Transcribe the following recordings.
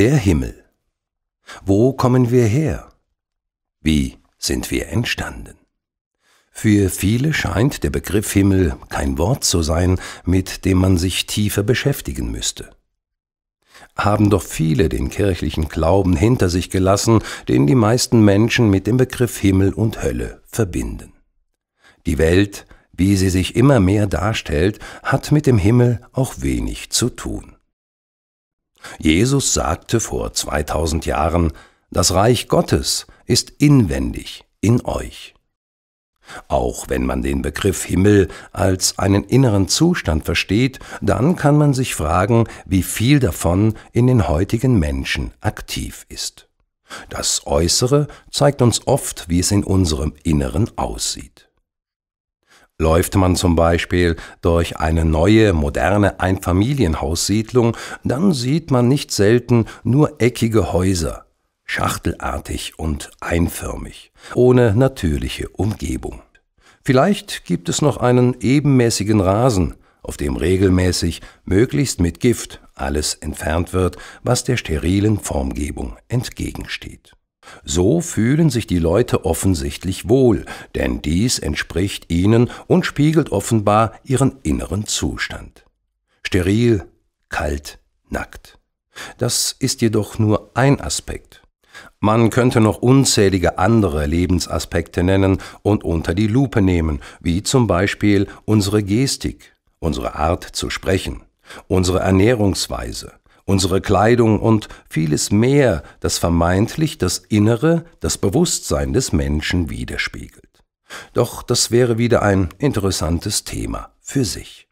der Himmel? Wo kommen wir her? Wie sind wir entstanden? Für viele scheint der Begriff Himmel kein Wort zu sein, mit dem man sich tiefer beschäftigen müsste. Haben doch viele den kirchlichen Glauben hinter sich gelassen, den die meisten Menschen mit dem Begriff Himmel und Hölle verbinden. Die Welt, wie sie sich immer mehr darstellt, hat mit dem Himmel auch wenig zu tun. Jesus sagte vor 2000 Jahren, das Reich Gottes ist inwendig in euch. Auch wenn man den Begriff Himmel als einen inneren Zustand versteht, dann kann man sich fragen, wie viel davon in den heutigen Menschen aktiv ist. Das Äußere zeigt uns oft, wie es in unserem Inneren aussieht. Läuft man zum Beispiel durch eine neue, moderne Einfamilienhaussiedlung, dann sieht man nicht selten nur eckige Häuser, schachtelartig und einförmig, ohne natürliche Umgebung. Vielleicht gibt es noch einen ebenmäßigen Rasen, auf dem regelmäßig, möglichst mit Gift, alles entfernt wird, was der sterilen Formgebung entgegensteht. So fühlen sich die Leute offensichtlich wohl, denn dies entspricht ihnen und spiegelt offenbar ihren inneren Zustand. Steril, kalt, nackt. Das ist jedoch nur ein Aspekt. Man könnte noch unzählige andere Lebensaspekte nennen und unter die Lupe nehmen, wie zum Beispiel unsere Gestik, unsere Art zu sprechen, unsere Ernährungsweise, unsere Kleidung und vieles mehr, das vermeintlich das Innere, das Bewusstsein des Menschen widerspiegelt. Doch das wäre wieder ein interessantes Thema für sich.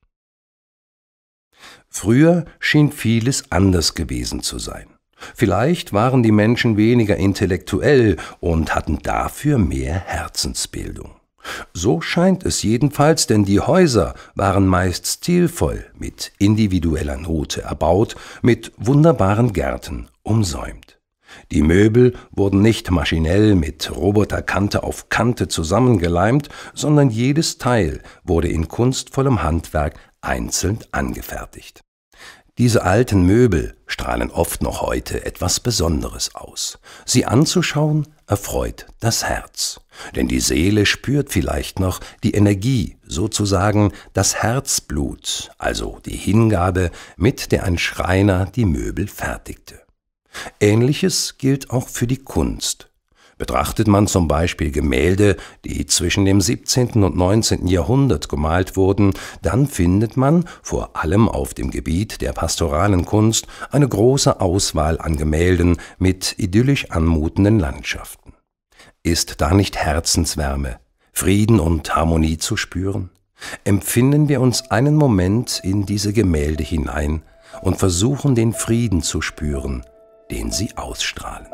Früher schien vieles anders gewesen zu sein. Vielleicht waren die Menschen weniger intellektuell und hatten dafür mehr Herzensbildung. So scheint es jedenfalls, denn die Häuser waren meist stilvoll, mit individueller Note erbaut, mit wunderbaren Gärten umsäumt. Die Möbel wurden nicht maschinell mit Roboterkante auf Kante zusammengeleimt, sondern jedes Teil wurde in kunstvollem Handwerk einzeln angefertigt. Diese alten Möbel strahlen oft noch heute etwas Besonderes aus. Sie anzuschauen erfreut das Herz. Denn die Seele spürt vielleicht noch die Energie, sozusagen das Herzblut, also die Hingabe, mit der ein Schreiner die Möbel fertigte. Ähnliches gilt auch für die Kunst. Betrachtet man zum Beispiel Gemälde, die zwischen dem 17. und 19. Jahrhundert gemalt wurden, dann findet man, vor allem auf dem Gebiet der pastoralen Kunst, eine große Auswahl an Gemälden mit idyllisch anmutenden Landschaften. Ist da nicht Herzenswärme, Frieden und Harmonie zu spüren? Empfinden wir uns einen Moment in diese Gemälde hinein und versuchen den Frieden zu spüren, den sie ausstrahlen.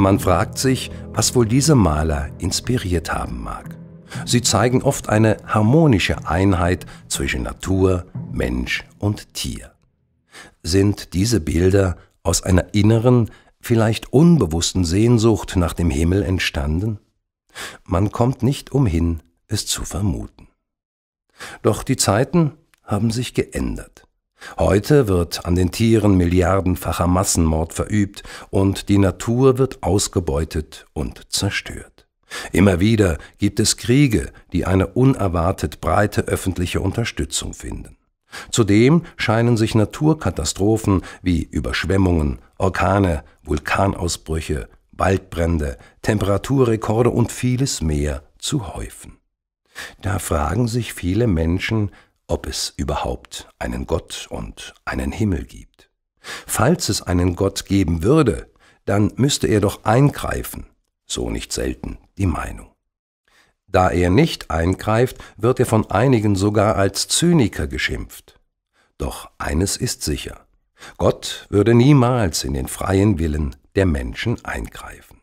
Man fragt sich, was wohl diese Maler inspiriert haben mag. Sie zeigen oft eine harmonische Einheit zwischen Natur, Mensch und Tier. Sind diese Bilder aus einer inneren, vielleicht unbewussten Sehnsucht nach dem Himmel entstanden? Man kommt nicht umhin, es zu vermuten. Doch die Zeiten haben sich geändert. Heute wird an den Tieren milliardenfacher Massenmord verübt und die Natur wird ausgebeutet und zerstört. Immer wieder gibt es Kriege, die eine unerwartet breite öffentliche Unterstützung finden. Zudem scheinen sich Naturkatastrophen wie Überschwemmungen, Orkane, Vulkanausbrüche, Waldbrände, Temperaturrekorde und vieles mehr zu häufen. Da fragen sich viele Menschen, ob es überhaupt einen Gott und einen Himmel gibt. Falls es einen Gott geben würde, dann müsste er doch eingreifen, so nicht selten die Meinung. Da er nicht eingreift, wird er von einigen sogar als Zyniker geschimpft. Doch eines ist sicher, Gott würde niemals in den freien Willen der Menschen eingreifen.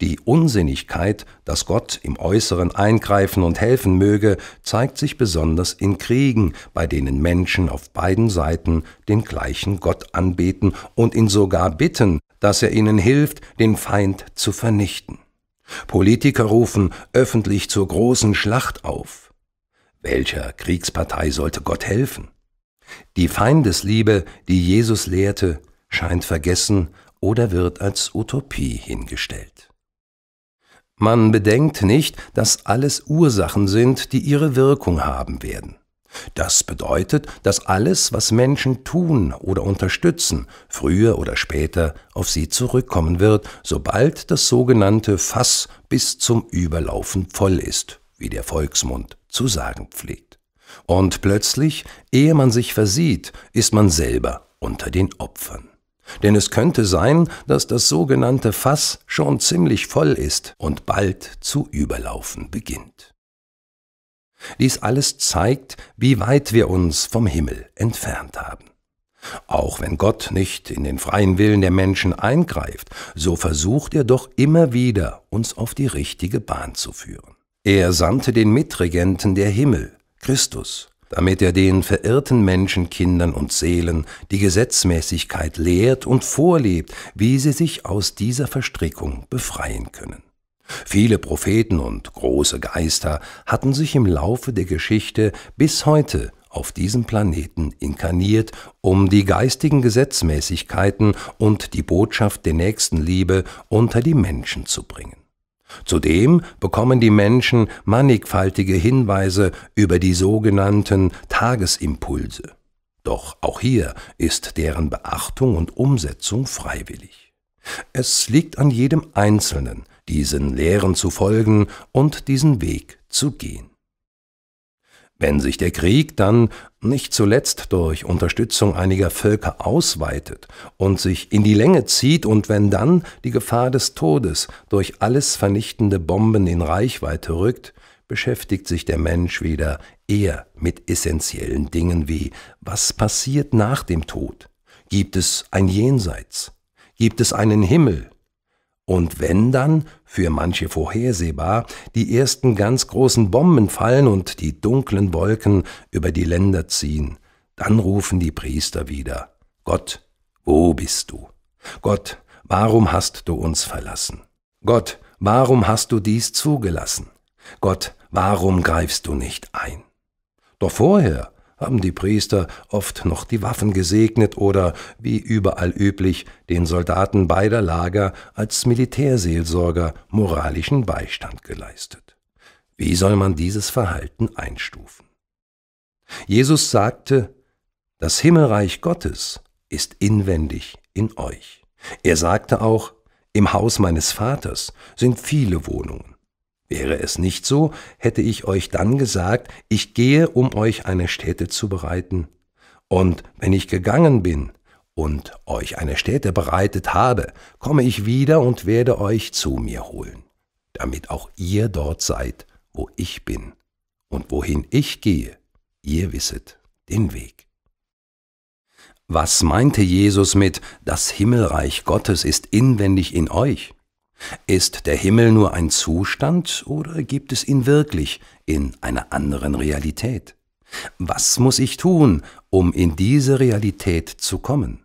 Die Unsinnigkeit, dass Gott im Äußeren eingreifen und helfen möge, zeigt sich besonders in Kriegen, bei denen Menschen auf beiden Seiten den gleichen Gott anbeten und ihn sogar bitten, dass er ihnen hilft, den Feind zu vernichten. Politiker rufen öffentlich zur großen Schlacht auf. Welcher Kriegspartei sollte Gott helfen? Die Feindesliebe, die Jesus lehrte, scheint vergessen oder wird als Utopie hingestellt. Man bedenkt nicht, dass alles Ursachen sind, die ihre Wirkung haben werden. Das bedeutet, dass alles, was Menschen tun oder unterstützen, früher oder später auf sie zurückkommen wird, sobald das sogenannte Fass bis zum Überlaufen voll ist, wie der Volksmund zu sagen pflegt. Und plötzlich, ehe man sich versieht, ist man selber unter den Opfern. Denn es könnte sein, dass das sogenannte Fass schon ziemlich voll ist und bald zu überlaufen beginnt. Dies alles zeigt, wie weit wir uns vom Himmel entfernt haben. Auch wenn Gott nicht in den freien Willen der Menschen eingreift, so versucht er doch immer wieder, uns auf die richtige Bahn zu führen. Er sandte den Mitregenten der Himmel, Christus, damit er den verirrten Menschen, Kindern und Seelen die Gesetzmäßigkeit lehrt und vorlebt, wie sie sich aus dieser Verstrickung befreien können. Viele Propheten und große Geister hatten sich im Laufe der Geschichte bis heute auf diesem Planeten inkarniert, um die geistigen Gesetzmäßigkeiten und die Botschaft der Nächstenliebe unter die Menschen zu bringen. Zudem bekommen die Menschen mannigfaltige Hinweise über die sogenannten Tagesimpulse. Doch auch hier ist deren Beachtung und Umsetzung freiwillig. Es liegt an jedem Einzelnen, diesen Lehren zu folgen und diesen Weg zu gehen. Wenn sich der Krieg dann nicht zuletzt durch Unterstützung einiger Völker ausweitet und sich in die Länge zieht und wenn dann die Gefahr des Todes durch alles vernichtende Bomben in Reichweite rückt, beschäftigt sich der Mensch wieder eher mit essentiellen Dingen wie was passiert nach dem Tod? Gibt es ein Jenseits? Gibt es einen Himmel? Und wenn dann, für manche vorhersehbar, die ersten ganz großen Bomben fallen und die dunklen Wolken über die Länder ziehen. Dann rufen die Priester wieder Gott, wo bist du? Gott, warum hast du uns verlassen? Gott, warum hast du dies zugelassen? Gott, warum greifst du nicht ein? Doch vorher haben die Priester oft noch die Waffen gesegnet oder, wie überall üblich, den Soldaten beider Lager als Militärseelsorger moralischen Beistand geleistet. Wie soll man dieses Verhalten einstufen? Jesus sagte, das Himmelreich Gottes ist inwendig in euch. Er sagte auch, im Haus meines Vaters sind viele Wohnungen. Wäre es nicht so, hätte ich euch dann gesagt, ich gehe, um euch eine Stätte zu bereiten. Und wenn ich gegangen bin und euch eine Stätte bereitet habe, komme ich wieder und werde euch zu mir holen, damit auch ihr dort seid, wo ich bin. Und wohin ich gehe, ihr wisset den Weg. Was meinte Jesus mit, das Himmelreich Gottes ist inwendig in euch? Ist der Himmel nur ein Zustand oder gibt es ihn wirklich in einer anderen Realität? Was muss ich tun, um in diese Realität zu kommen?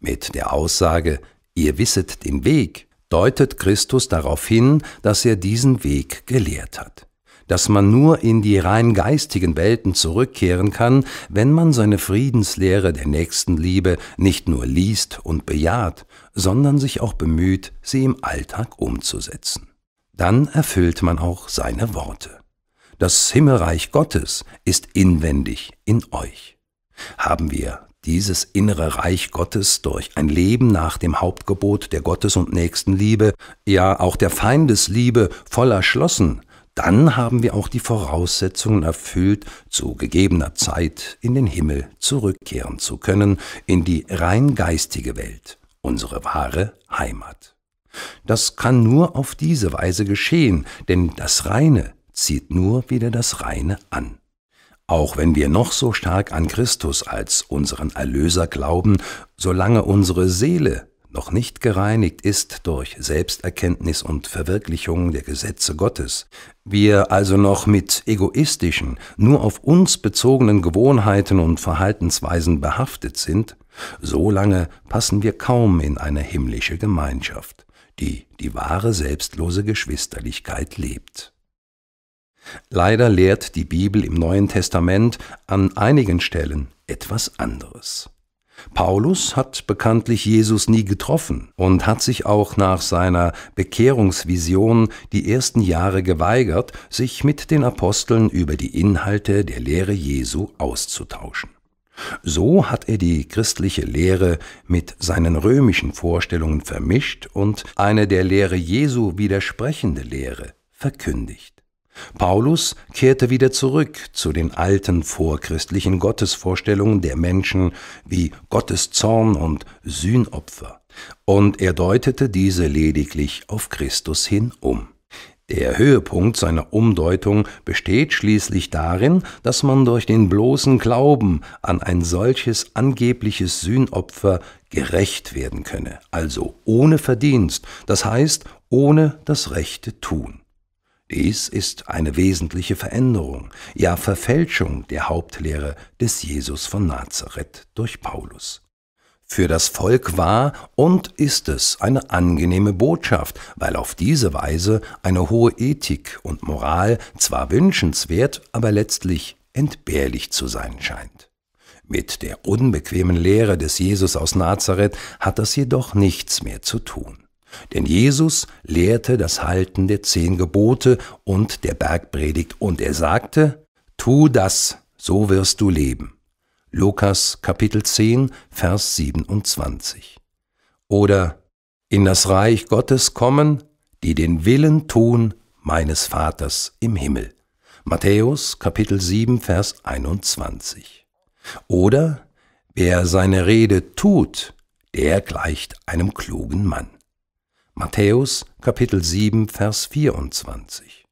Mit der Aussage, ihr wisset den Weg, deutet Christus darauf hin, dass er diesen Weg gelehrt hat dass man nur in die rein geistigen Welten zurückkehren kann, wenn man seine Friedenslehre der Nächstenliebe nicht nur liest und bejaht, sondern sich auch bemüht, sie im Alltag umzusetzen. Dann erfüllt man auch seine Worte. Das Himmelreich Gottes ist inwendig in euch. Haben wir dieses innere Reich Gottes durch ein Leben nach dem Hauptgebot der Gottes- und Nächstenliebe, ja auch der Feindesliebe voll erschlossen, dann haben wir auch die Voraussetzungen erfüllt, zu gegebener Zeit in den Himmel zurückkehren zu können, in die rein geistige Welt, unsere wahre Heimat. Das kann nur auf diese Weise geschehen, denn das Reine zieht nur wieder das Reine an. Auch wenn wir noch so stark an Christus als unseren Erlöser glauben, solange unsere Seele noch nicht gereinigt ist durch Selbsterkenntnis und Verwirklichung der Gesetze Gottes, wir also noch mit egoistischen, nur auf uns bezogenen Gewohnheiten und Verhaltensweisen behaftet sind, so lange passen wir kaum in eine himmlische Gemeinschaft, die die wahre selbstlose Geschwisterlichkeit lebt. Leider lehrt die Bibel im Neuen Testament an einigen Stellen etwas anderes. Paulus hat bekanntlich Jesus nie getroffen und hat sich auch nach seiner Bekehrungsvision die ersten Jahre geweigert, sich mit den Aposteln über die Inhalte der Lehre Jesu auszutauschen. So hat er die christliche Lehre mit seinen römischen Vorstellungen vermischt und eine der Lehre Jesu widersprechende Lehre verkündigt. Paulus kehrte wieder zurück zu den alten vorchristlichen Gottesvorstellungen der Menschen wie Gottes Zorn und Sühnopfer, und er deutete diese lediglich auf Christus hin um. Der Höhepunkt seiner Umdeutung besteht schließlich darin, dass man durch den bloßen Glauben an ein solches angebliches Sühnopfer gerecht werden könne, also ohne Verdienst, das heißt ohne das rechte Tun. Dies ist eine wesentliche Veränderung, ja Verfälschung der Hauptlehre des Jesus von Nazareth durch Paulus. Für das Volk war und ist es eine angenehme Botschaft, weil auf diese Weise eine hohe Ethik und Moral zwar wünschenswert, aber letztlich entbehrlich zu sein scheint. Mit der unbequemen Lehre des Jesus aus Nazareth hat das jedoch nichts mehr zu tun. Denn Jesus lehrte das Halten der zehn Gebote und der Bergpredigt und er sagte, Tu das, so wirst du leben. Lukas Kapitel 10, Vers 27. Oder in das Reich Gottes kommen, die den Willen tun meines Vaters im Himmel. Matthäus Kapitel 7, Vers 21. Oder wer seine Rede tut, der gleicht einem klugen Mann. Matthäus Kapitel 7, Vers 24.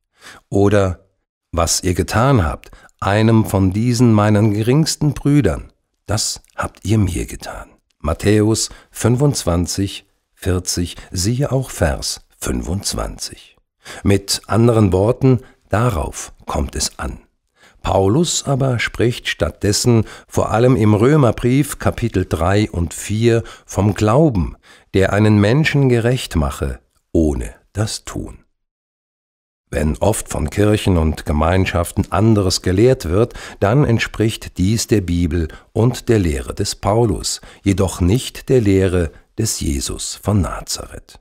Oder was ihr getan habt, einem von diesen meinen geringsten Brüdern, das habt ihr mir getan. Matthäus 25, 40, siehe auch Vers 25. Mit anderen Worten, darauf kommt es an. Paulus aber spricht stattdessen vor allem im Römerbrief Kapitel 3 und 4 vom Glauben, der einen Menschen gerecht mache, ohne das Tun. Wenn oft von Kirchen und Gemeinschaften anderes gelehrt wird, dann entspricht dies der Bibel und der Lehre des Paulus, jedoch nicht der Lehre des Jesus von Nazareth.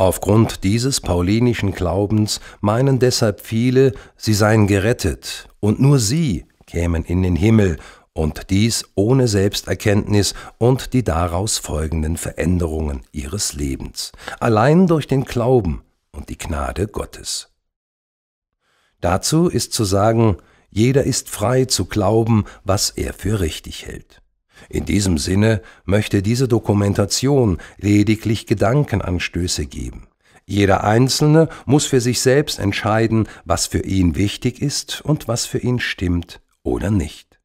Aufgrund dieses paulinischen Glaubens meinen deshalb viele, sie seien gerettet, und nur sie kämen in den Himmel, und dies ohne Selbsterkenntnis und die daraus folgenden Veränderungen ihres Lebens, allein durch den Glauben und die Gnade Gottes. Dazu ist zu sagen, jeder ist frei zu glauben, was er für richtig hält. In diesem Sinne möchte diese Dokumentation lediglich Gedankenanstöße geben. Jeder Einzelne muss für sich selbst entscheiden, was für ihn wichtig ist und was für ihn stimmt oder nicht.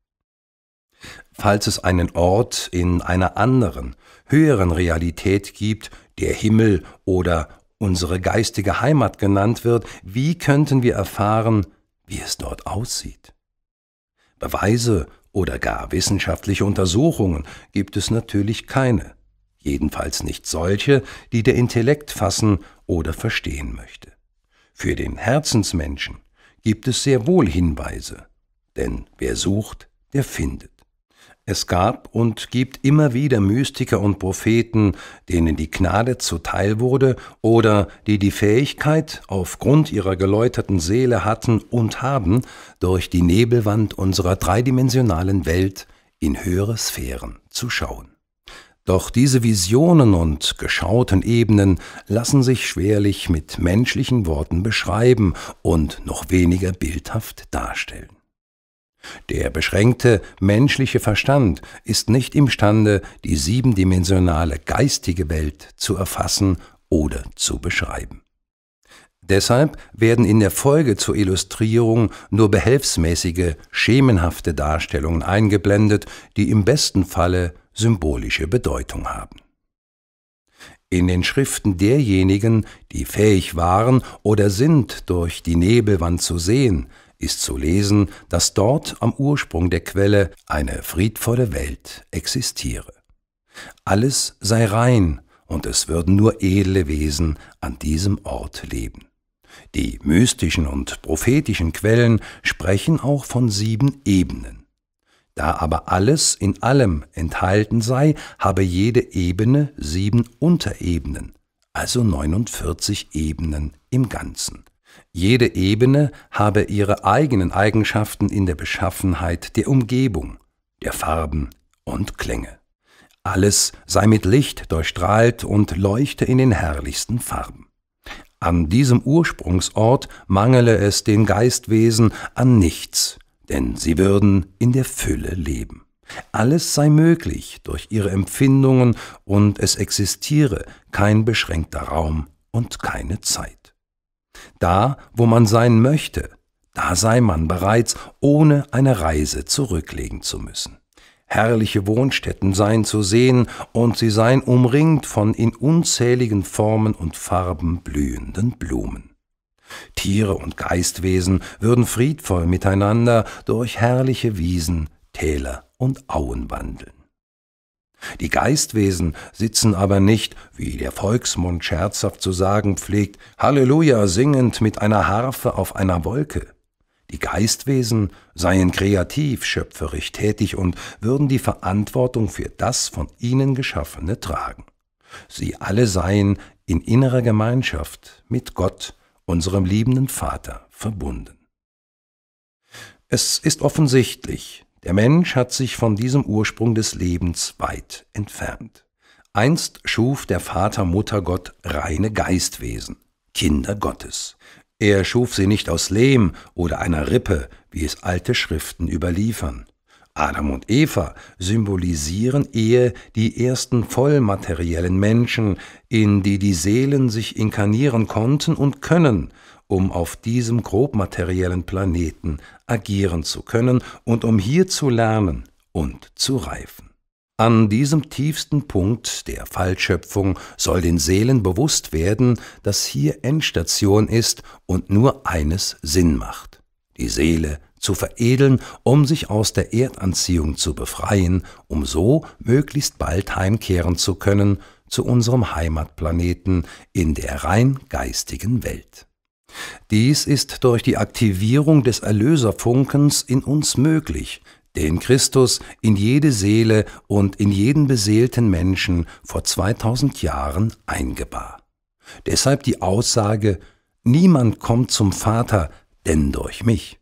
Falls es einen Ort in einer anderen, höheren Realität gibt, der Himmel oder unsere geistige Heimat genannt wird, wie könnten wir erfahren, wie es dort aussieht? Beweise oder gar wissenschaftliche Untersuchungen gibt es natürlich keine, jedenfalls nicht solche, die der Intellekt fassen oder verstehen möchte. Für den Herzensmenschen gibt es sehr wohl Hinweise, denn wer sucht, der findet. Es gab und gibt immer wieder Mystiker und Propheten, denen die Gnade zuteil wurde oder die die Fähigkeit, aufgrund ihrer geläuterten Seele hatten und haben, durch die Nebelwand unserer dreidimensionalen Welt in höhere Sphären zu schauen. Doch diese Visionen und geschauten Ebenen lassen sich schwerlich mit menschlichen Worten beschreiben und noch weniger bildhaft darstellen. Der beschränkte menschliche Verstand ist nicht imstande, die siebendimensionale geistige Welt zu erfassen oder zu beschreiben. Deshalb werden in der Folge zur Illustrierung nur behelfsmäßige, schemenhafte Darstellungen eingeblendet, die im besten Falle symbolische Bedeutung haben. In den Schriften derjenigen, die fähig waren oder sind, durch die Nebelwand zu sehen, ist zu lesen, dass dort am Ursprung der Quelle eine friedvolle Welt existiere. Alles sei rein, und es würden nur edle Wesen an diesem Ort leben. Die mystischen und prophetischen Quellen sprechen auch von sieben Ebenen. Da aber alles in allem enthalten sei, habe jede Ebene sieben Unterebenen, also 49 Ebenen im Ganzen. Jede Ebene habe ihre eigenen Eigenschaften in der Beschaffenheit der Umgebung, der Farben und Klänge. Alles sei mit Licht durchstrahlt und leuchte in den herrlichsten Farben. An diesem Ursprungsort mangele es den Geistwesen an nichts, denn sie würden in der Fülle leben. Alles sei möglich durch ihre Empfindungen und es existiere kein beschränkter Raum und keine Zeit. Da, wo man sein möchte, da sei man bereits, ohne eine Reise zurücklegen zu müssen. Herrliche Wohnstätten seien zu sehen, und sie seien umringt von in unzähligen Formen und Farben blühenden Blumen. Tiere und Geistwesen würden friedvoll miteinander durch herrliche Wiesen, Täler und Auen wandeln. Die Geistwesen sitzen aber nicht, wie der Volksmund scherzhaft zu sagen pflegt, Halleluja singend mit einer Harfe auf einer Wolke. Die Geistwesen seien kreativ, schöpferisch tätig und würden die Verantwortung für das von ihnen Geschaffene tragen. Sie alle seien in innerer Gemeinschaft mit Gott, unserem liebenden Vater, verbunden. Es ist offensichtlich, der Mensch hat sich von diesem Ursprung des Lebens weit entfernt. Einst schuf der Vater Mutter Gott reine Geistwesen, Kinder Gottes. Er schuf sie nicht aus Lehm oder einer Rippe, wie es alte Schriften überliefern. Adam und Eva symbolisieren eher die ersten vollmateriellen Menschen, in die die Seelen sich inkarnieren konnten und können, um auf diesem grobmateriellen Planeten agieren zu können und um hier zu lernen und zu reifen. An diesem tiefsten Punkt der Fallschöpfung soll den Seelen bewusst werden, dass hier Endstation ist und nur eines Sinn macht, die Seele zu veredeln, um sich aus der Erdanziehung zu befreien, um so möglichst bald heimkehren zu können zu unserem Heimatplaneten in der rein geistigen Welt. Dies ist durch die Aktivierung des Erlöserfunkens in uns möglich, den Christus in jede Seele und in jeden beseelten Menschen vor 2000 Jahren eingebar. Deshalb die Aussage, niemand kommt zum Vater, denn durch mich.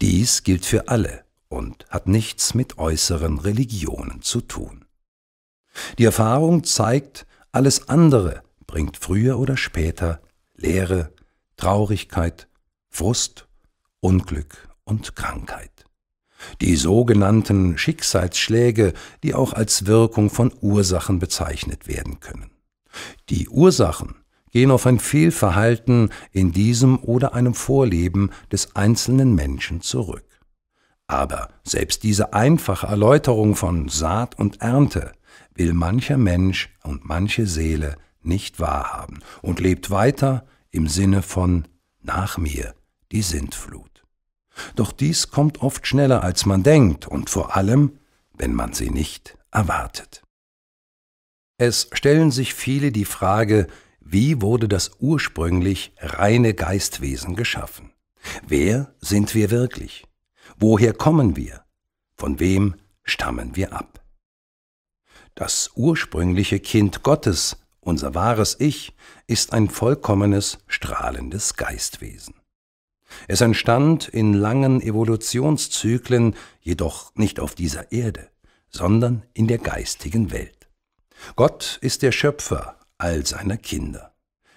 Dies gilt für alle und hat nichts mit äußeren Religionen zu tun. Die Erfahrung zeigt, alles andere bringt früher oder später Leere, Traurigkeit, Frust, Unglück und Krankheit. Die sogenannten Schicksalsschläge, die auch als Wirkung von Ursachen bezeichnet werden können. Die Ursachen gehen auf ein Fehlverhalten in diesem oder einem Vorleben des einzelnen Menschen zurück. Aber selbst diese einfache Erläuterung von Saat und Ernte will mancher Mensch und manche Seele nicht wahrhaben und lebt weiter im Sinne von nach mir die Sintflut. Doch dies kommt oft schneller, als man denkt und vor allem, wenn man sie nicht erwartet. Es stellen sich viele die Frage, wie wurde das ursprünglich reine Geistwesen geschaffen? Wer sind wir wirklich? Woher kommen wir? Von wem stammen wir ab? Das ursprüngliche Kind Gottes unser wahres Ich ist ein vollkommenes, strahlendes Geistwesen. Es entstand in langen Evolutionszyklen, jedoch nicht auf dieser Erde, sondern in der geistigen Welt. Gott ist der Schöpfer all seiner Kinder.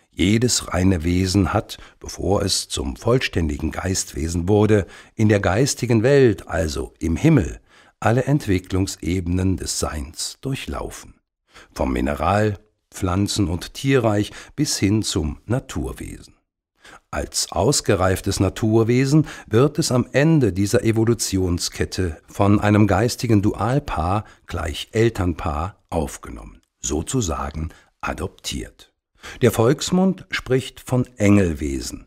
Jedes reine Wesen hat, bevor es zum vollständigen Geistwesen wurde, in der geistigen Welt, also im Himmel, alle Entwicklungsebenen des Seins durchlaufen. Vom Mineral pflanzen- und tierreich bis hin zum Naturwesen. Als ausgereiftes Naturwesen wird es am Ende dieser Evolutionskette von einem geistigen Dualpaar gleich Elternpaar aufgenommen, sozusagen adoptiert. Der Volksmund spricht von Engelwesen.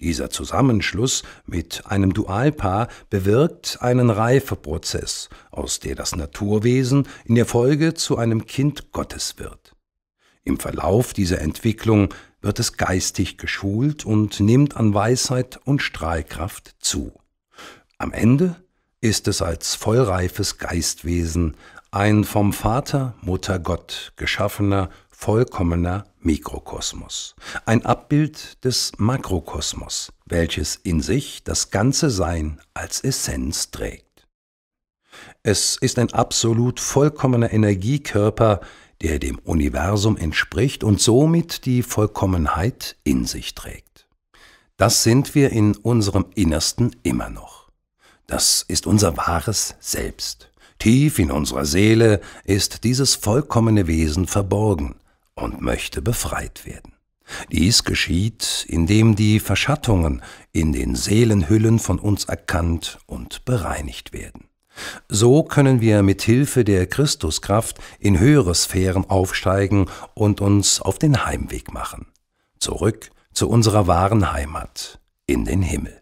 Dieser Zusammenschluss mit einem Dualpaar bewirkt einen Reifeprozess, aus der das Naturwesen in der Folge zu einem Kind Gottes wird. Im Verlauf dieser Entwicklung wird es geistig geschult und nimmt an Weisheit und Strahlkraft zu. Am Ende ist es als vollreifes Geistwesen ein vom Vater, Mutter, Gott geschaffener, vollkommener Mikrokosmos, ein Abbild des Makrokosmos, welches in sich das ganze Sein als Essenz trägt. Es ist ein absolut vollkommener Energiekörper, der dem Universum entspricht und somit die Vollkommenheit in sich trägt. Das sind wir in unserem Innersten immer noch. Das ist unser wahres Selbst. Tief in unserer Seele ist dieses vollkommene Wesen verborgen und möchte befreit werden. Dies geschieht, indem die Verschattungen in den Seelenhüllen von uns erkannt und bereinigt werden. So können wir mit Hilfe der Christuskraft in höhere Sphären aufsteigen und uns auf den Heimweg machen. Zurück zu unserer wahren Heimat, in den Himmel.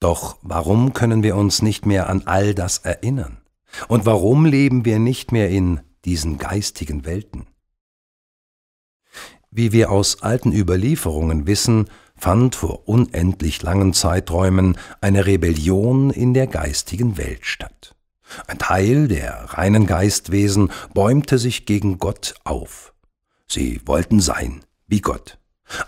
Doch warum können wir uns nicht mehr an all das erinnern? Und warum leben wir nicht mehr in diesen geistigen Welten? Wie wir aus alten Überlieferungen wissen, fand vor unendlich langen Zeiträumen eine Rebellion in der geistigen Welt statt. Ein Teil der reinen Geistwesen bäumte sich gegen Gott auf. Sie wollten sein wie Gott.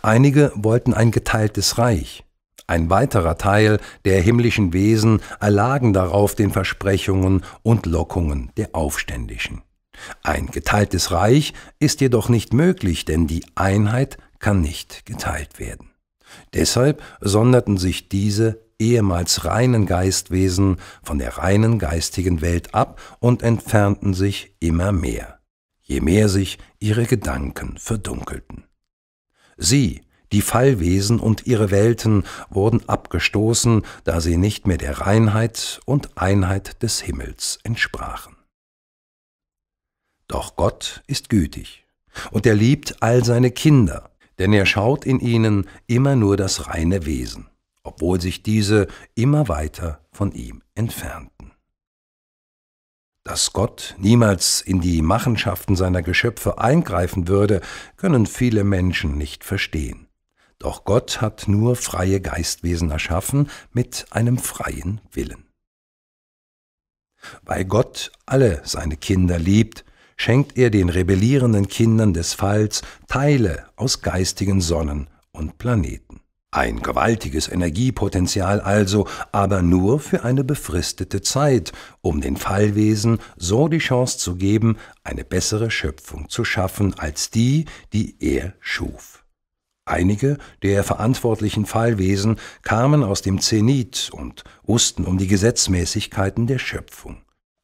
Einige wollten ein geteiltes Reich. Ein weiterer Teil der himmlischen Wesen erlagen darauf den Versprechungen und Lockungen der Aufständischen. Ein geteiltes Reich ist jedoch nicht möglich, denn die Einheit kann nicht geteilt werden. Deshalb sonderten sich diese ehemals reinen Geistwesen von der reinen geistigen Welt ab und entfernten sich immer mehr, je mehr sich ihre Gedanken verdunkelten. Sie, die Fallwesen und ihre Welten wurden abgestoßen, da sie nicht mehr der Reinheit und Einheit des Himmels entsprachen. Doch Gott ist gütig, und er liebt all seine Kinder, denn er schaut in ihnen immer nur das reine Wesen, obwohl sich diese immer weiter von ihm entfernten. Dass Gott niemals in die Machenschaften seiner Geschöpfe eingreifen würde, können viele Menschen nicht verstehen. Doch Gott hat nur freie Geistwesen erschaffen mit einem freien Willen. Weil Gott alle seine Kinder liebt, schenkt er den rebellierenden Kindern des Falls Teile aus geistigen Sonnen und Planeten. Ein gewaltiges Energiepotenzial also, aber nur für eine befristete Zeit, um den Fallwesen so die Chance zu geben, eine bessere Schöpfung zu schaffen als die, die er schuf. Einige der verantwortlichen Fallwesen kamen aus dem Zenit und wussten um die Gesetzmäßigkeiten der Schöpfung.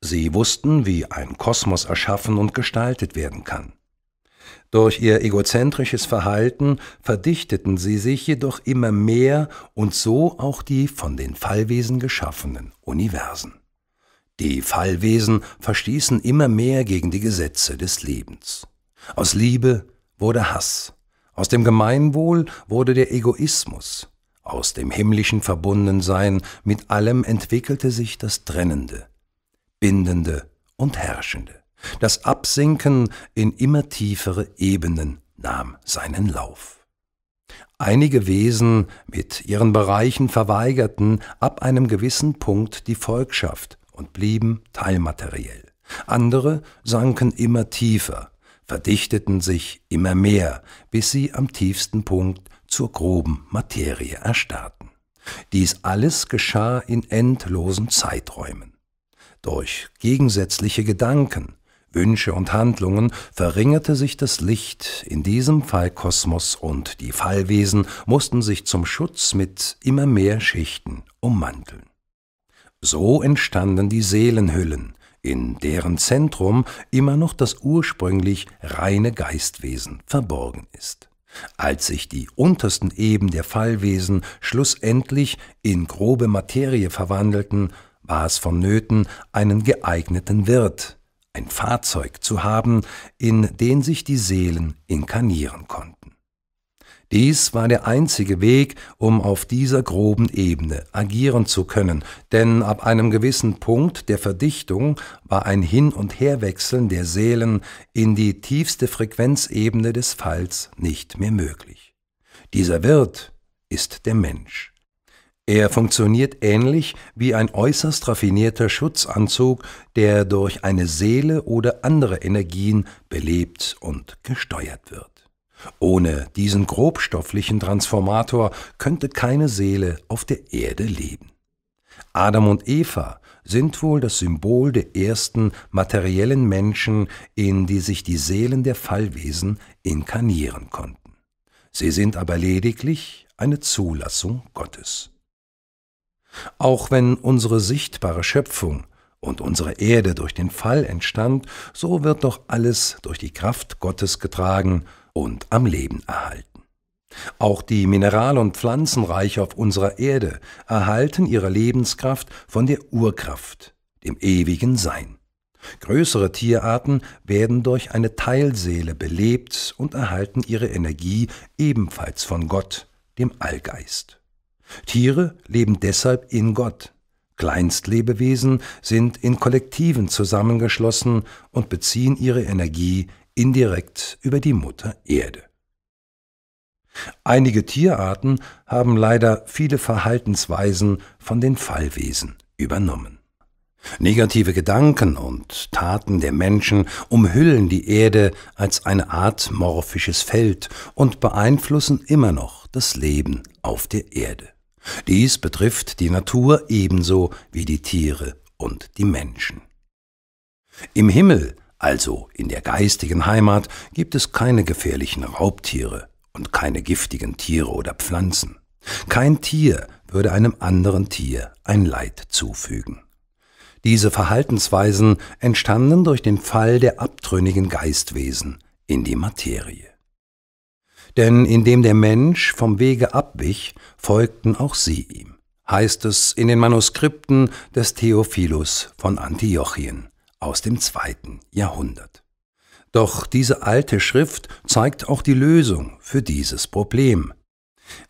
Sie wussten, wie ein Kosmos erschaffen und gestaltet werden kann. Durch ihr egozentrisches Verhalten verdichteten sie sich jedoch immer mehr und so auch die von den Fallwesen geschaffenen Universen. Die Fallwesen verstießen immer mehr gegen die Gesetze des Lebens. Aus Liebe wurde Hass, aus dem Gemeinwohl wurde der Egoismus, aus dem himmlischen Verbundensein mit allem entwickelte sich das Trennende, bindende und herrschende. Das Absinken in immer tiefere Ebenen nahm seinen Lauf. Einige Wesen mit ihren Bereichen verweigerten ab einem gewissen Punkt die Volkschaft und blieben teilmateriell. Andere sanken immer tiefer, verdichteten sich immer mehr, bis sie am tiefsten Punkt zur groben Materie erstarrten. Dies alles geschah in endlosen Zeiträumen. Durch gegensätzliche Gedanken, Wünsche und Handlungen verringerte sich das Licht, in diesem Fallkosmos und die Fallwesen mussten sich zum Schutz mit immer mehr Schichten ummanteln. So entstanden die Seelenhüllen, in deren Zentrum immer noch das ursprünglich reine Geistwesen verborgen ist. Als sich die untersten Eben der Fallwesen schlussendlich in grobe Materie verwandelten, war es vonnöten, einen geeigneten Wirt, ein Fahrzeug zu haben, in den sich die Seelen inkarnieren konnten. Dies war der einzige Weg, um auf dieser groben Ebene agieren zu können, denn ab einem gewissen Punkt der Verdichtung war ein Hin- und Herwechseln der Seelen in die tiefste Frequenzebene des Falls nicht mehr möglich. Dieser Wirt ist der Mensch. Er funktioniert ähnlich wie ein äußerst raffinierter Schutzanzug, der durch eine Seele oder andere Energien belebt und gesteuert wird. Ohne diesen grobstofflichen Transformator könnte keine Seele auf der Erde leben. Adam und Eva sind wohl das Symbol der ersten materiellen Menschen, in die sich die Seelen der Fallwesen inkarnieren konnten. Sie sind aber lediglich eine Zulassung Gottes. Auch wenn unsere sichtbare Schöpfung und unsere Erde durch den Fall entstand, so wird doch alles durch die Kraft Gottes getragen und am Leben erhalten. Auch die Mineral- und Pflanzenreiche auf unserer Erde erhalten ihre Lebenskraft von der Urkraft, dem ewigen Sein. Größere Tierarten werden durch eine Teilseele belebt und erhalten ihre Energie ebenfalls von Gott, dem Allgeist. Tiere leben deshalb in Gott. Kleinstlebewesen sind in Kollektiven zusammengeschlossen und beziehen ihre Energie indirekt über die Mutter Erde. Einige Tierarten haben leider viele Verhaltensweisen von den Fallwesen übernommen. Negative Gedanken und Taten der Menschen umhüllen die Erde als eine Art morphisches Feld und beeinflussen immer noch das Leben auf der Erde. Dies betrifft die Natur ebenso wie die Tiere und die Menschen. Im Himmel, also in der geistigen Heimat, gibt es keine gefährlichen Raubtiere und keine giftigen Tiere oder Pflanzen. Kein Tier würde einem anderen Tier ein Leid zufügen. Diese Verhaltensweisen entstanden durch den Fall der abtrünnigen Geistwesen in die Materie denn indem der Mensch vom Wege abwich, folgten auch sie ihm, heißt es in den Manuskripten des Theophilus von Antiochien aus dem zweiten Jahrhundert. Doch diese alte Schrift zeigt auch die Lösung für dieses Problem.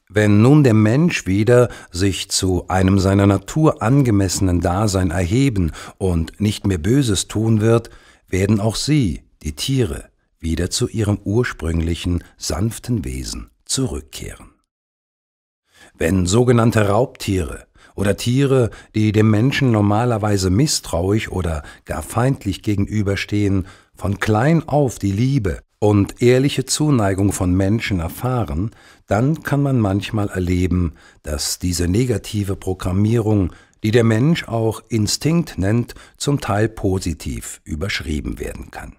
Wenn nun der Mensch wieder sich zu einem seiner Natur angemessenen Dasein erheben und nicht mehr Böses tun wird, werden auch sie, die Tiere, wieder zu ihrem ursprünglichen, sanften Wesen zurückkehren. Wenn sogenannte Raubtiere oder Tiere, die dem Menschen normalerweise misstrauisch oder gar feindlich gegenüberstehen, von klein auf die Liebe und ehrliche Zuneigung von Menschen erfahren, dann kann man manchmal erleben, dass diese negative Programmierung, die der Mensch auch Instinkt nennt, zum Teil positiv überschrieben werden kann.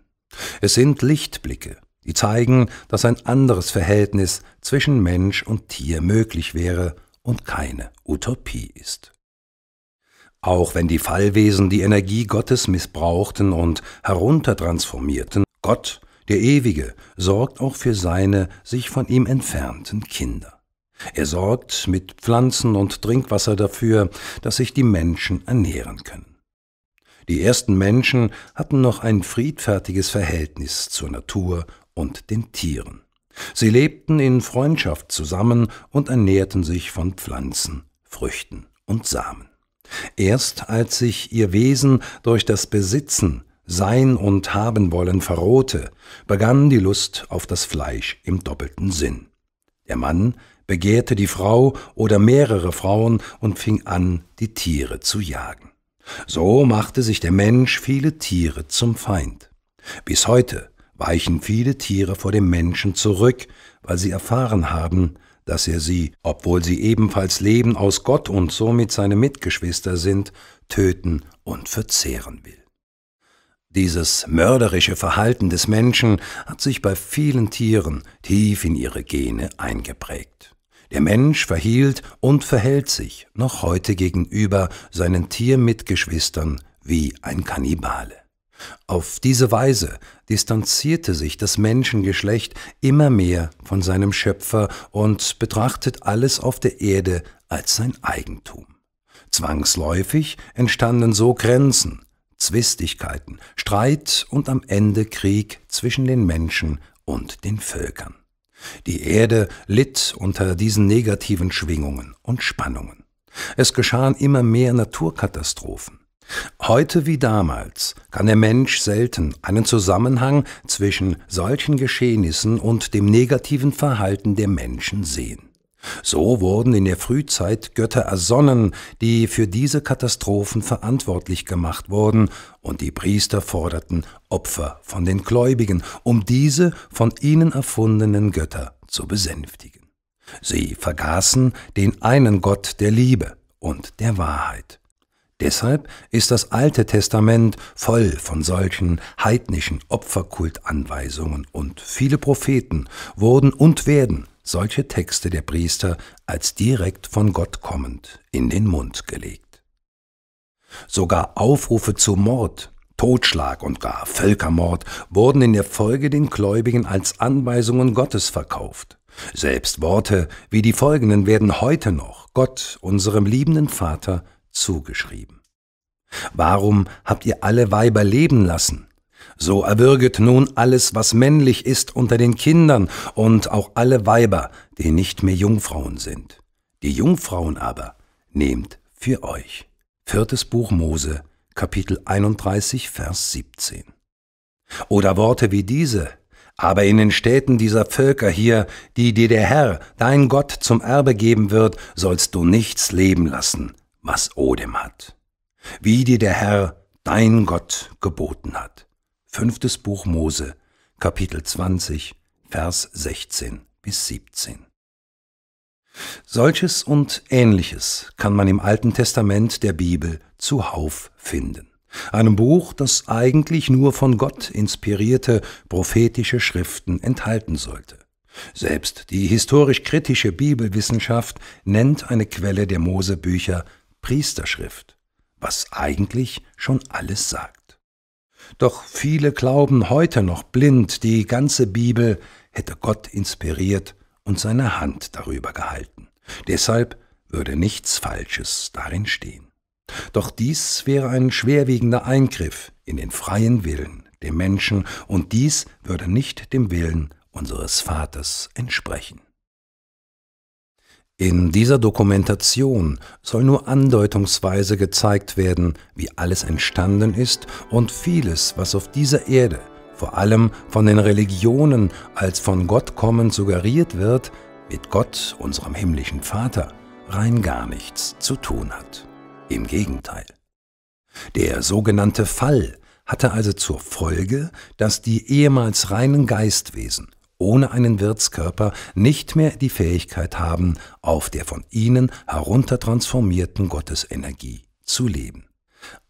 Es sind Lichtblicke, die zeigen, dass ein anderes Verhältnis zwischen Mensch und Tier möglich wäre und keine Utopie ist. Auch wenn die Fallwesen die Energie Gottes missbrauchten und heruntertransformierten, Gott, der Ewige, sorgt auch für seine sich von ihm entfernten Kinder. Er sorgt mit Pflanzen und Trinkwasser dafür, dass sich die Menschen ernähren können. Die ersten Menschen hatten noch ein friedfertiges Verhältnis zur Natur und den Tieren. Sie lebten in Freundschaft zusammen und ernährten sich von Pflanzen, Früchten und Samen. Erst als sich ihr Wesen durch das Besitzen, Sein und Habenwollen verrohte, begann die Lust auf das Fleisch im doppelten Sinn. Der Mann begehrte die Frau oder mehrere Frauen und fing an, die Tiere zu jagen. So machte sich der Mensch viele Tiere zum Feind. Bis heute weichen viele Tiere vor dem Menschen zurück, weil sie erfahren haben, dass er sie, obwohl sie ebenfalls leben aus Gott und somit seine Mitgeschwister sind, töten und verzehren will. Dieses mörderische Verhalten des Menschen hat sich bei vielen Tieren tief in ihre Gene eingeprägt. Der Mensch verhielt und verhält sich noch heute gegenüber seinen Tiermitgeschwistern wie ein Kannibale. Auf diese Weise distanzierte sich das Menschengeschlecht immer mehr von seinem Schöpfer und betrachtet alles auf der Erde als sein Eigentum. Zwangsläufig entstanden so Grenzen, Zwistigkeiten, Streit und am Ende Krieg zwischen den Menschen und den Völkern. Die Erde litt unter diesen negativen Schwingungen und Spannungen. Es geschahen immer mehr Naturkatastrophen. Heute wie damals kann der Mensch selten einen Zusammenhang zwischen solchen Geschehnissen und dem negativen Verhalten der Menschen sehen. So wurden in der Frühzeit Götter ersonnen, die für diese Katastrophen verantwortlich gemacht wurden, und die Priester forderten Opfer von den Gläubigen, um diese von ihnen erfundenen Götter zu besänftigen. Sie vergaßen den einen Gott der Liebe und der Wahrheit. Deshalb ist das Alte Testament voll von solchen heidnischen Opferkultanweisungen und viele Propheten wurden und werden solche Texte der Priester als direkt von Gott kommend in den Mund gelegt. Sogar Aufrufe zu Mord, Totschlag und gar Völkermord wurden in der Folge den Gläubigen als Anweisungen Gottes verkauft. Selbst Worte wie die folgenden werden heute noch Gott, unserem liebenden Vater, zugeschrieben. Warum habt ihr alle Weiber leben lassen? So erwürget nun alles, was männlich ist unter den Kindern und auch alle Weiber, die nicht mehr Jungfrauen sind. Die Jungfrauen aber nehmt für euch. Viertes Buch Mose, Kapitel 31, Vers 17. Oder Worte wie diese, aber in den Städten dieser Völker hier, die dir der Herr, dein Gott, zum Erbe geben wird, sollst du nichts leben lassen, was Odem hat, wie dir der Herr, dein Gott, geboten hat. Fünftes Buch Mose, Kapitel 20, Vers 16 bis 17. Solches und ähnliches kann man im Alten Testament der Bibel zuhauf finden. Einem Buch, das eigentlich nur von Gott inspirierte prophetische Schriften enthalten sollte. Selbst die historisch-kritische Bibelwissenschaft nennt eine Quelle der Mosebücher Priesterschrift, was eigentlich schon alles sagt. Doch viele glauben heute noch blind, die ganze Bibel hätte Gott inspiriert und seine Hand darüber gehalten. Deshalb würde nichts Falsches darin stehen. Doch dies wäre ein schwerwiegender Eingriff in den freien Willen dem Menschen, und dies würde nicht dem Willen unseres Vaters entsprechen. In dieser Dokumentation soll nur andeutungsweise gezeigt werden, wie alles entstanden ist und vieles, was auf dieser Erde, vor allem von den Religionen als von Gott kommend suggeriert wird, mit Gott, unserem himmlischen Vater, rein gar nichts zu tun hat. Im Gegenteil. Der sogenannte Fall hatte also zur Folge, dass die ehemals reinen Geistwesen ohne einen Wirtskörper nicht mehr die Fähigkeit haben, auf der von ihnen heruntertransformierten Gottesenergie zu leben.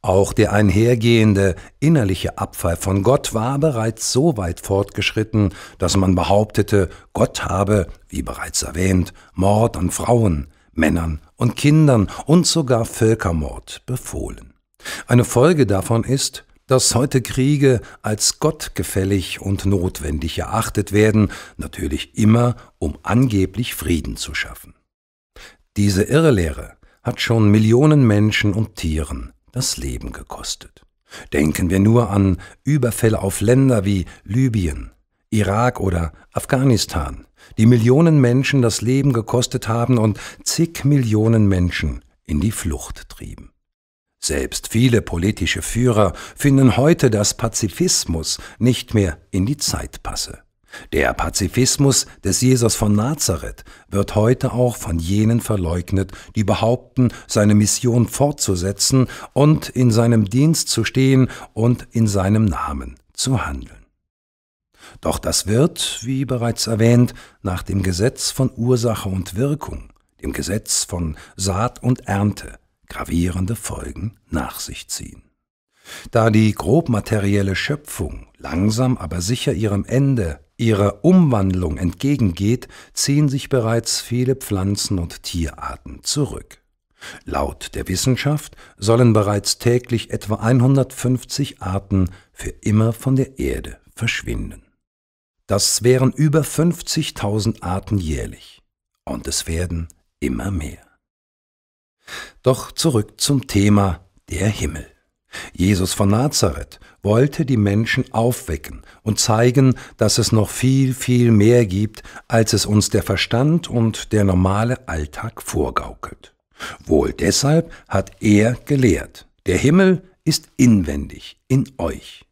Auch der einhergehende innerliche Abfall von Gott war bereits so weit fortgeschritten, dass man behauptete, Gott habe, wie bereits erwähnt, Mord an Frauen, Männern und Kindern und sogar Völkermord befohlen. Eine Folge davon ist, dass heute Kriege als gottgefällig und notwendig erachtet werden, natürlich immer, um angeblich Frieden zu schaffen. Diese Irrlehre hat schon Millionen Menschen und Tieren das Leben gekostet. Denken wir nur an Überfälle auf Länder wie Libyen, Irak oder Afghanistan, die Millionen Menschen das Leben gekostet haben und zig Millionen Menschen in die Flucht trieben. Selbst viele politische Führer finden heute, dass Pazifismus nicht mehr in die Zeit passe. Der Pazifismus des Jesus von Nazareth wird heute auch von jenen verleugnet, die behaupten, seine Mission fortzusetzen und in seinem Dienst zu stehen und in seinem Namen zu handeln. Doch das wird, wie bereits erwähnt, nach dem Gesetz von Ursache und Wirkung, dem Gesetz von Saat und Ernte, gravierende Folgen nach sich ziehen. Da die grobmaterielle Schöpfung langsam aber sicher ihrem Ende, ihrer Umwandlung entgegengeht, ziehen sich bereits viele Pflanzen und Tierarten zurück. Laut der Wissenschaft sollen bereits täglich etwa 150 Arten für immer von der Erde verschwinden. Das wären über 50.000 Arten jährlich und es werden immer mehr. Doch zurück zum Thema der Himmel. Jesus von Nazareth wollte die Menschen aufwecken und zeigen, dass es noch viel, viel mehr gibt, als es uns der Verstand und der normale Alltag vorgaukelt. Wohl deshalb hat er gelehrt, der Himmel ist inwendig in euch.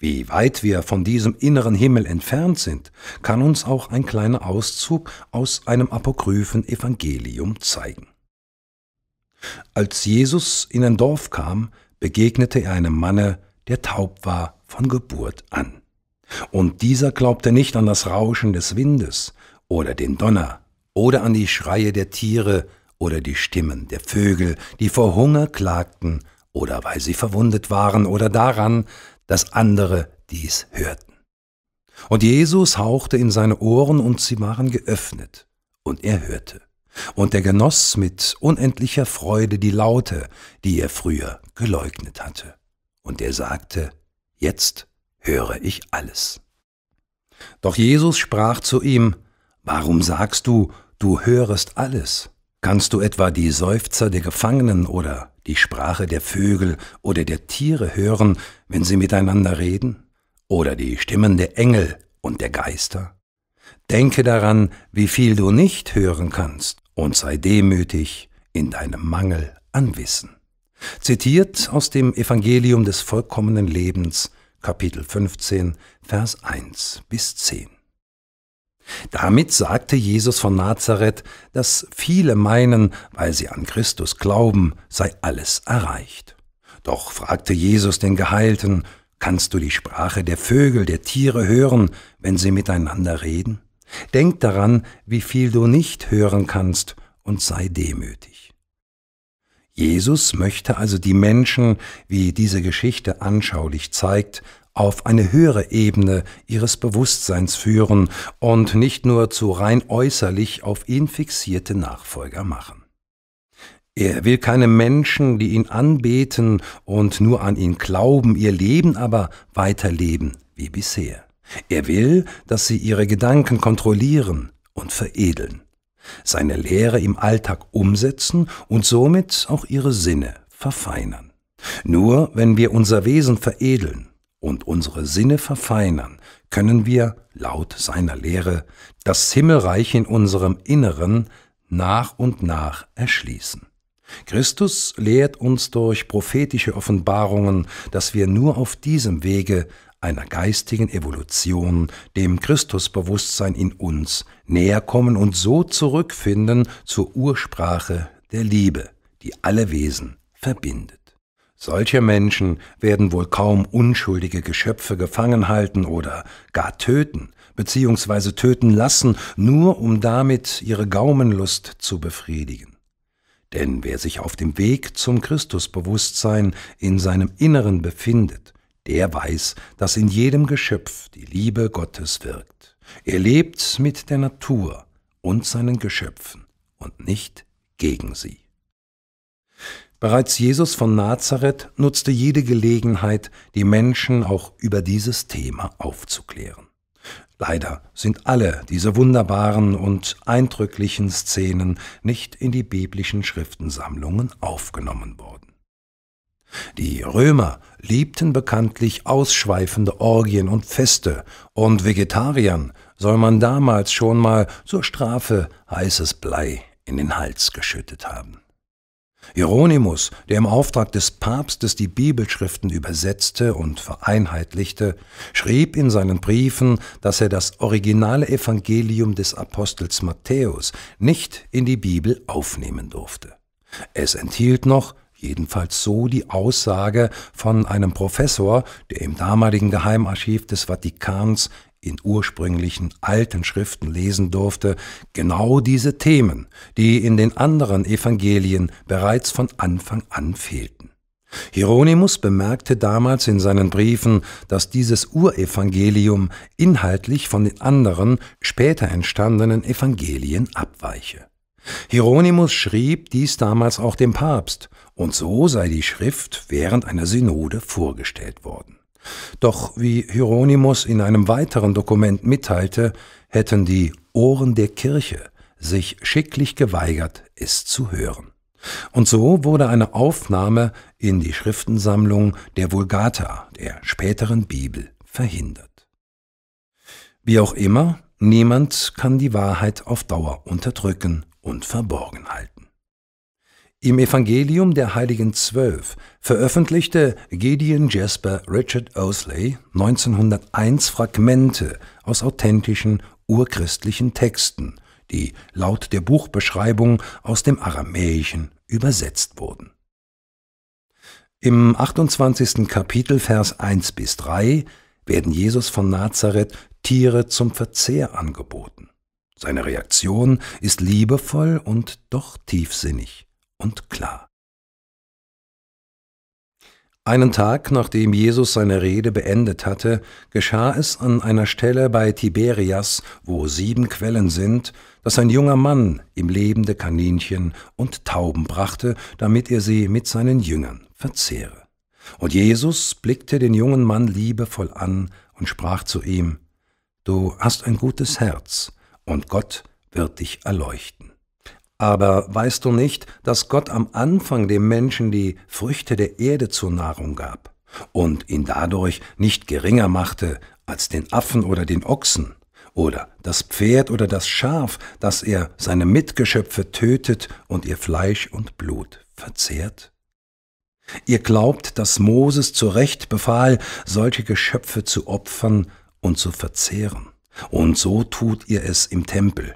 Wie weit wir von diesem inneren Himmel entfernt sind, kann uns auch ein kleiner Auszug aus einem apokryphen Evangelium zeigen. Als Jesus in ein Dorf kam, begegnete er einem Manne, der taub war von Geburt an. Und dieser glaubte nicht an das Rauschen des Windes oder den Donner oder an die Schreie der Tiere oder die Stimmen der Vögel, die vor Hunger klagten oder weil sie verwundet waren oder daran, dass andere dies hörten. Und Jesus hauchte in seine Ohren und sie waren geöffnet und er hörte und er genoss mit unendlicher Freude die Laute, die er früher geleugnet hatte. Und er sagte, jetzt höre ich alles. Doch Jesus sprach zu ihm, Warum sagst du, du hörest alles? Kannst du etwa die Seufzer der Gefangenen oder die Sprache der Vögel oder der Tiere hören, wenn sie miteinander reden? Oder die Stimmen der Engel und der Geister? Denke daran, wie viel du nicht hören kannst und sei demütig in deinem Mangel an Wissen. Zitiert aus dem Evangelium des vollkommenen Lebens, Kapitel 15, Vers 1 bis 10. Damit sagte Jesus von Nazareth, dass viele meinen, weil sie an Christus glauben, sei alles erreicht. Doch fragte Jesus den Geheilten, Kannst du die Sprache der Vögel, der Tiere hören, wenn sie miteinander reden? Denk daran, wie viel du nicht hören kannst, und sei demütig. Jesus möchte also die Menschen, wie diese Geschichte anschaulich zeigt, auf eine höhere Ebene ihres Bewusstseins führen und nicht nur zu rein äußerlich auf ihn fixierte Nachfolger machen. Er will keine Menschen, die ihn anbeten und nur an ihn glauben, ihr Leben aber weiterleben wie bisher. Er will, dass sie ihre Gedanken kontrollieren und veredeln, seine Lehre im Alltag umsetzen und somit auch ihre Sinne verfeinern. Nur wenn wir unser Wesen veredeln und unsere Sinne verfeinern, können wir, laut seiner Lehre, das Himmelreich in unserem Inneren nach und nach erschließen. Christus lehrt uns durch prophetische Offenbarungen, dass wir nur auf diesem Wege einer geistigen Evolution, dem Christusbewusstsein in uns, näherkommen und so zurückfinden zur Ursprache der Liebe, die alle Wesen verbindet. Solche Menschen werden wohl kaum unschuldige Geschöpfe gefangen halten oder gar töten, beziehungsweise töten lassen, nur um damit ihre Gaumenlust zu befriedigen. Denn wer sich auf dem Weg zum Christusbewusstsein in seinem Inneren befindet, der weiß, dass in jedem Geschöpf die Liebe Gottes wirkt. Er lebt mit der Natur und seinen Geschöpfen und nicht gegen sie. Bereits Jesus von Nazareth nutzte jede Gelegenheit, die Menschen auch über dieses Thema aufzuklären. Leider sind alle diese wunderbaren und eindrücklichen Szenen nicht in die biblischen Schriftensammlungen aufgenommen worden. Die Römer liebten bekanntlich ausschweifende Orgien und Feste, und Vegetariern soll man damals schon mal zur Strafe heißes Blei in den Hals geschüttet haben. Hieronymus, der im Auftrag des Papstes die Bibelschriften übersetzte und vereinheitlichte, schrieb in seinen Briefen, dass er das originale Evangelium des Apostels Matthäus nicht in die Bibel aufnehmen durfte. Es enthielt noch Jedenfalls so die Aussage von einem Professor, der im damaligen Geheimarchiv des Vatikans in ursprünglichen alten Schriften lesen durfte, genau diese Themen, die in den anderen Evangelien bereits von Anfang an fehlten. Hieronymus bemerkte damals in seinen Briefen, dass dieses Urevangelium inhaltlich von den anderen, später entstandenen Evangelien abweiche. Hieronymus schrieb dies damals auch dem Papst, und so sei die Schrift während einer Synode vorgestellt worden. Doch wie Hieronymus in einem weiteren Dokument mitteilte, hätten die Ohren der Kirche sich schicklich geweigert, es zu hören. Und so wurde eine Aufnahme in die Schriftensammlung der Vulgata, der späteren Bibel, verhindert. Wie auch immer, niemand kann die Wahrheit auf Dauer unterdrücken und verborgen halten. Im Evangelium der Heiligen Zwölf veröffentlichte Gideon Jasper Richard Osley 1901 Fragmente aus authentischen urchristlichen Texten, die laut der Buchbeschreibung aus dem Aramäischen übersetzt wurden. Im 28. Kapitel Vers 1 bis 3 werden Jesus von Nazareth Tiere zum Verzehr angeboten. Seine Reaktion ist liebevoll und doch tiefsinnig und klar. Einen Tag, nachdem Jesus seine Rede beendet hatte, geschah es an einer Stelle bei Tiberias, wo sieben Quellen sind, dass ein junger Mann ihm lebende Kaninchen und Tauben brachte, damit er sie mit seinen Jüngern verzehre. Und Jesus blickte den jungen Mann liebevoll an und sprach zu ihm, Du hast ein gutes Herz, und Gott wird dich erleuchten. Aber weißt du nicht, dass Gott am Anfang dem Menschen die Früchte der Erde zur Nahrung gab und ihn dadurch nicht geringer machte als den Affen oder den Ochsen oder das Pferd oder das Schaf, dass er seine Mitgeschöpfe tötet und ihr Fleisch und Blut verzehrt? Ihr glaubt, dass Moses zu Recht befahl, solche Geschöpfe zu opfern und zu verzehren. Und so tut ihr es im Tempel.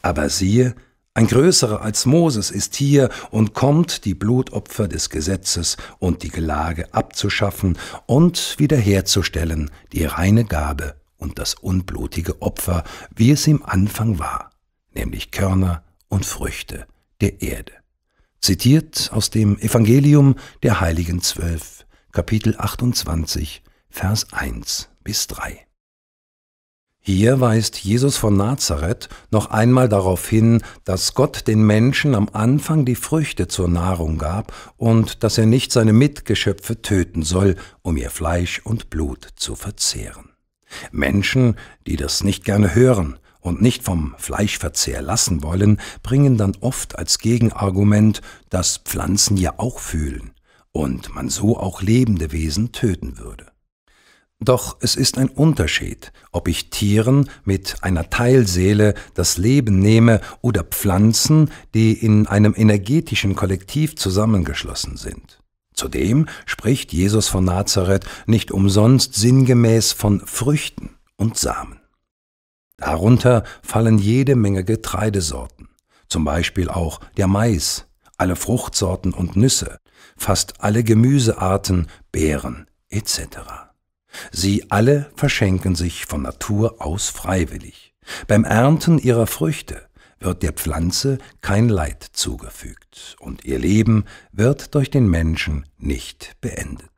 Aber siehe, ein größerer als Moses ist hier und kommt, die Blutopfer des Gesetzes und die Gelage abzuschaffen und wiederherzustellen, die reine Gabe und das unblutige Opfer, wie es im Anfang war, nämlich Körner und Früchte der Erde. Zitiert aus dem Evangelium der Heiligen Zwölf, Kapitel 28, Vers 1 bis 3. Hier weist Jesus von Nazareth noch einmal darauf hin, dass Gott den Menschen am Anfang die Früchte zur Nahrung gab und dass er nicht seine Mitgeschöpfe töten soll, um ihr Fleisch und Blut zu verzehren. Menschen, die das nicht gerne hören und nicht vom Fleischverzehr lassen wollen, bringen dann oft als Gegenargument, dass Pflanzen ja auch fühlen und man so auch lebende Wesen töten würde. Doch es ist ein Unterschied, ob ich Tieren mit einer Teilseele das Leben nehme oder Pflanzen, die in einem energetischen Kollektiv zusammengeschlossen sind. Zudem spricht Jesus von Nazareth nicht umsonst sinngemäß von Früchten und Samen. Darunter fallen jede Menge Getreidesorten, zum Beispiel auch der Mais, alle Fruchtsorten und Nüsse, fast alle Gemüsearten, Beeren etc. Sie alle verschenken sich von Natur aus freiwillig. Beim Ernten ihrer Früchte wird der Pflanze kein Leid zugefügt und ihr Leben wird durch den Menschen nicht beendet.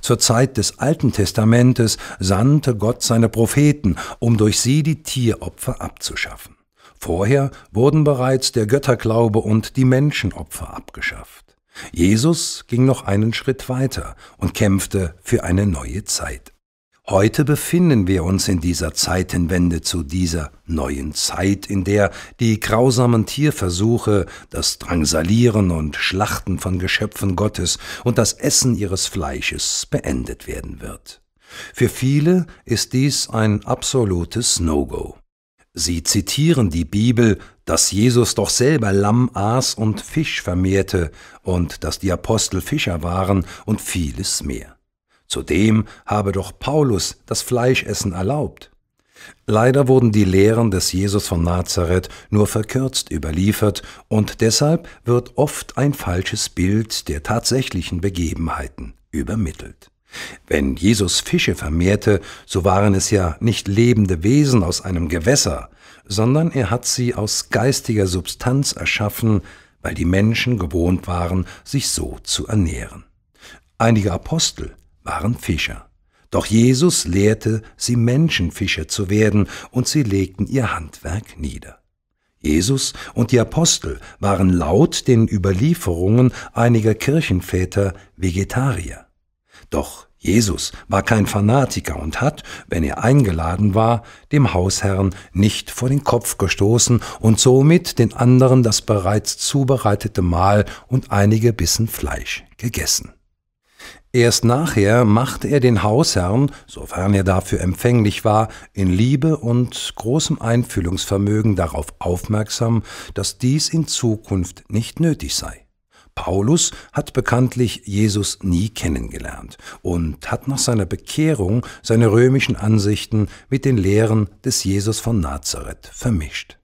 Zur Zeit des Alten Testamentes sandte Gott seine Propheten, um durch sie die Tieropfer abzuschaffen. Vorher wurden bereits der Götterglaube und die Menschenopfer abgeschafft. Jesus ging noch einen Schritt weiter und kämpfte für eine neue Zeit. Heute befinden wir uns in dieser Zeitenwende zu dieser neuen Zeit, in der die grausamen Tierversuche, das Drangsalieren und Schlachten von Geschöpfen Gottes und das Essen ihres Fleisches beendet werden wird. Für viele ist dies ein absolutes No-Go. Sie zitieren die Bibel, dass Jesus doch selber Lamm aß und Fisch vermehrte und dass die Apostel Fischer waren und vieles mehr. Zudem habe doch Paulus das Fleischessen erlaubt. Leider wurden die Lehren des Jesus von Nazareth nur verkürzt überliefert und deshalb wird oft ein falsches Bild der tatsächlichen Begebenheiten übermittelt. Wenn Jesus Fische vermehrte, so waren es ja nicht lebende Wesen aus einem Gewässer, sondern er hat sie aus geistiger Substanz erschaffen, weil die Menschen gewohnt waren, sich so zu ernähren. Einige Apostel waren Fischer. Doch Jesus lehrte sie Menschenfischer zu werden, und sie legten ihr Handwerk nieder. Jesus und die Apostel waren laut den Überlieferungen einiger Kirchenväter Vegetarier. Doch Jesus war kein Fanatiker und hat, wenn er eingeladen war, dem Hausherrn nicht vor den Kopf gestoßen und somit den anderen das bereits zubereitete Mahl und einige Bissen Fleisch gegessen. Erst nachher machte er den Hausherrn, sofern er dafür empfänglich war, in Liebe und großem Einfühlungsvermögen darauf aufmerksam, dass dies in Zukunft nicht nötig sei. Paulus hat bekanntlich Jesus nie kennengelernt und hat nach seiner Bekehrung seine römischen Ansichten mit den Lehren des Jesus von Nazareth vermischt.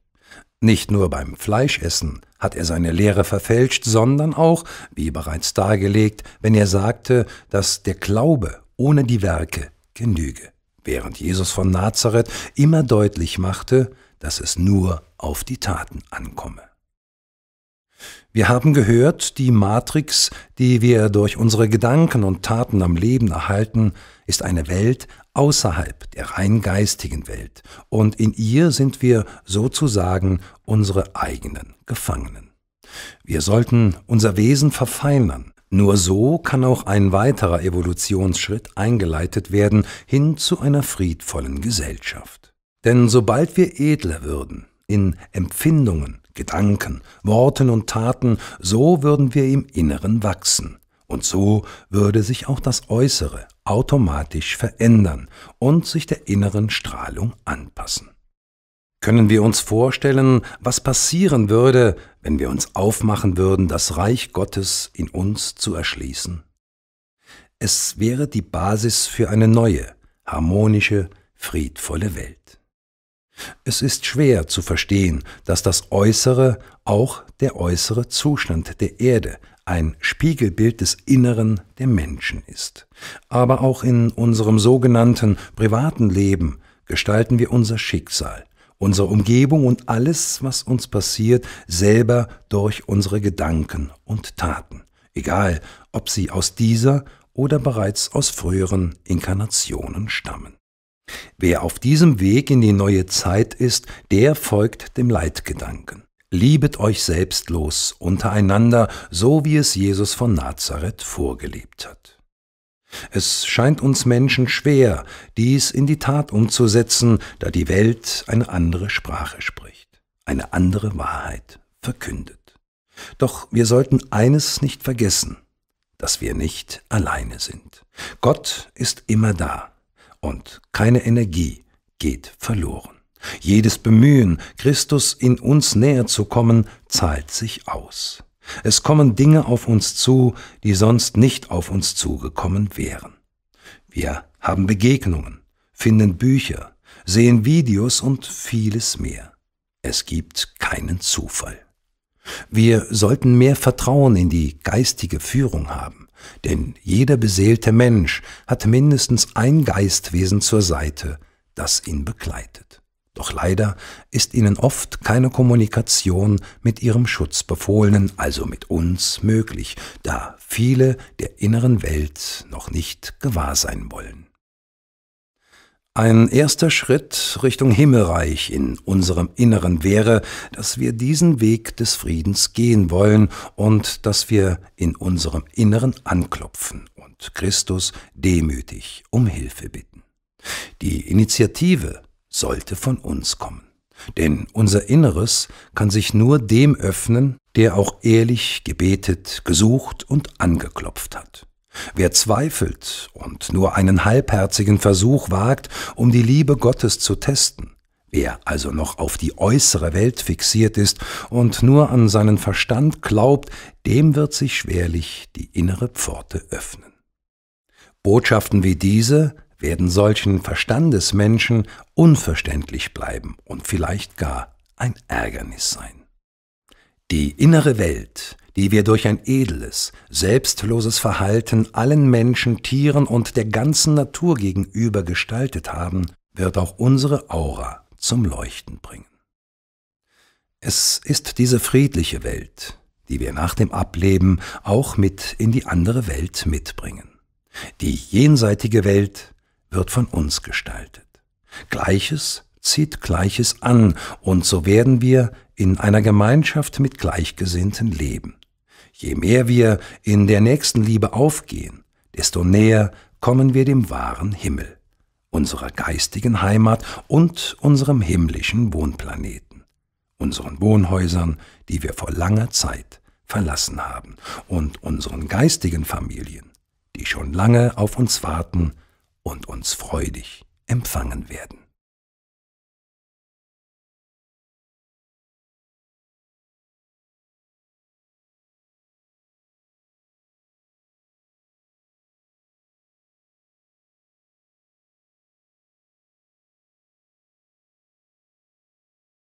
Nicht nur beim Fleischessen hat er seine Lehre verfälscht, sondern auch, wie bereits dargelegt, wenn er sagte, dass der Glaube ohne die Werke genüge, während Jesus von Nazareth immer deutlich machte, dass es nur auf die Taten ankomme. Wir haben gehört, die Matrix, die wir durch unsere Gedanken und Taten am Leben erhalten, ist eine Welt außerhalb der rein geistigen Welt, und in ihr sind wir sozusagen unsere eigenen Gefangenen. Wir sollten unser Wesen verfeinern, nur so kann auch ein weiterer Evolutionsschritt eingeleitet werden hin zu einer friedvollen Gesellschaft. Denn sobald wir edler würden, in Empfindungen, Gedanken, Worten und Taten, so würden wir im Inneren wachsen. Und so würde sich auch das Äußere automatisch verändern und sich der inneren Strahlung anpassen. Können wir uns vorstellen, was passieren würde, wenn wir uns aufmachen würden, das Reich Gottes in uns zu erschließen? Es wäre die Basis für eine neue, harmonische, friedvolle Welt. Es ist schwer zu verstehen, dass das Äußere auch der äußere Zustand der Erde ein Spiegelbild des Inneren der Menschen ist. Aber auch in unserem sogenannten privaten Leben gestalten wir unser Schicksal, unsere Umgebung und alles, was uns passiert, selber durch unsere Gedanken und Taten, egal ob sie aus dieser oder bereits aus früheren Inkarnationen stammen. Wer auf diesem Weg in die neue Zeit ist, der folgt dem Leitgedanken. Liebet euch selbstlos untereinander, so wie es Jesus von Nazareth vorgelebt hat. Es scheint uns Menschen schwer, dies in die Tat umzusetzen, da die Welt eine andere Sprache spricht, eine andere Wahrheit verkündet. Doch wir sollten eines nicht vergessen, dass wir nicht alleine sind. Gott ist immer da, und keine Energie geht verloren. Jedes Bemühen, Christus in uns näher zu kommen, zahlt sich aus. Es kommen Dinge auf uns zu, die sonst nicht auf uns zugekommen wären. Wir haben Begegnungen, finden Bücher, sehen Videos und vieles mehr. Es gibt keinen Zufall. Wir sollten mehr Vertrauen in die geistige Führung haben, denn jeder beseelte Mensch hat mindestens ein Geistwesen zur Seite, das ihn begleitet. Doch leider ist ihnen oft keine Kommunikation mit ihrem Schutzbefohlenen, also mit uns, möglich, da viele der inneren Welt noch nicht gewahr sein wollen. Ein erster Schritt Richtung Himmelreich in unserem Inneren wäre, dass wir diesen Weg des Friedens gehen wollen und dass wir in unserem Inneren anklopfen und Christus demütig um Hilfe bitten. Die Initiative sollte von uns kommen, denn unser Inneres kann sich nur dem öffnen, der auch ehrlich gebetet, gesucht und angeklopft hat. Wer zweifelt und nur einen halbherzigen Versuch wagt, um die Liebe Gottes zu testen, wer also noch auf die äußere Welt fixiert ist und nur an seinen Verstand glaubt, dem wird sich schwerlich die innere Pforte öffnen. Botschaften wie diese werden solchen Verstandesmenschen unverständlich bleiben und vielleicht gar ein Ärgernis sein. Die innere Welt die wir durch ein edles, selbstloses Verhalten allen Menschen, Tieren und der ganzen Natur gegenüber gestaltet haben, wird auch unsere Aura zum Leuchten bringen. Es ist diese friedliche Welt, die wir nach dem Ableben auch mit in die andere Welt mitbringen. Die jenseitige Welt wird von uns gestaltet. Gleiches zieht Gleiches an, und so werden wir in einer Gemeinschaft mit Gleichgesinnten leben. Je mehr wir in der nächsten Liebe aufgehen, desto näher kommen wir dem wahren Himmel, unserer geistigen Heimat und unserem himmlischen Wohnplaneten, unseren Wohnhäusern, die wir vor langer Zeit verlassen haben, und unseren geistigen Familien, die schon lange auf uns warten und uns freudig empfangen werden.